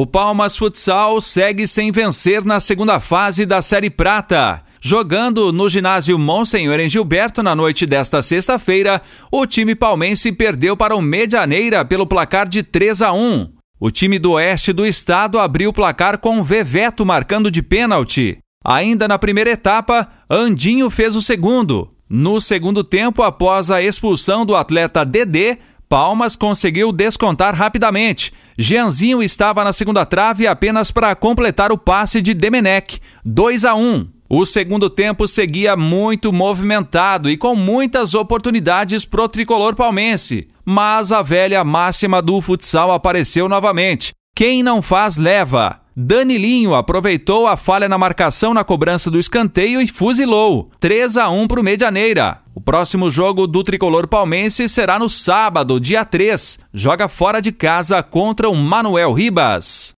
O Palmas Futsal segue sem vencer na segunda fase da Série Prata. Jogando no ginásio Monsenhor em Gilberto na noite desta sexta-feira, o time palmense perdeu para o Medianeira pelo placar de 3 a 1. O time do oeste do estado abriu o placar com Veveto marcando de pênalti. Ainda na primeira etapa, Andinho fez o segundo. No segundo tempo, após a expulsão do atleta Dedê, Palmas conseguiu descontar rapidamente. Jeanzinho estava na segunda trave apenas para completar o passe de Demenec, 2 a 1. O segundo tempo seguia muito movimentado e com muitas oportunidades pro tricolor palmense, mas a velha máxima do futsal apareceu novamente. Quem não faz leva. Danilinho aproveitou a falha na marcação na cobrança do escanteio e fuzilou. 3 a 1 para o Medianeira. Próximo jogo do tricolor palmense será no sábado, dia 3. Joga fora de casa contra o Manuel Ribas.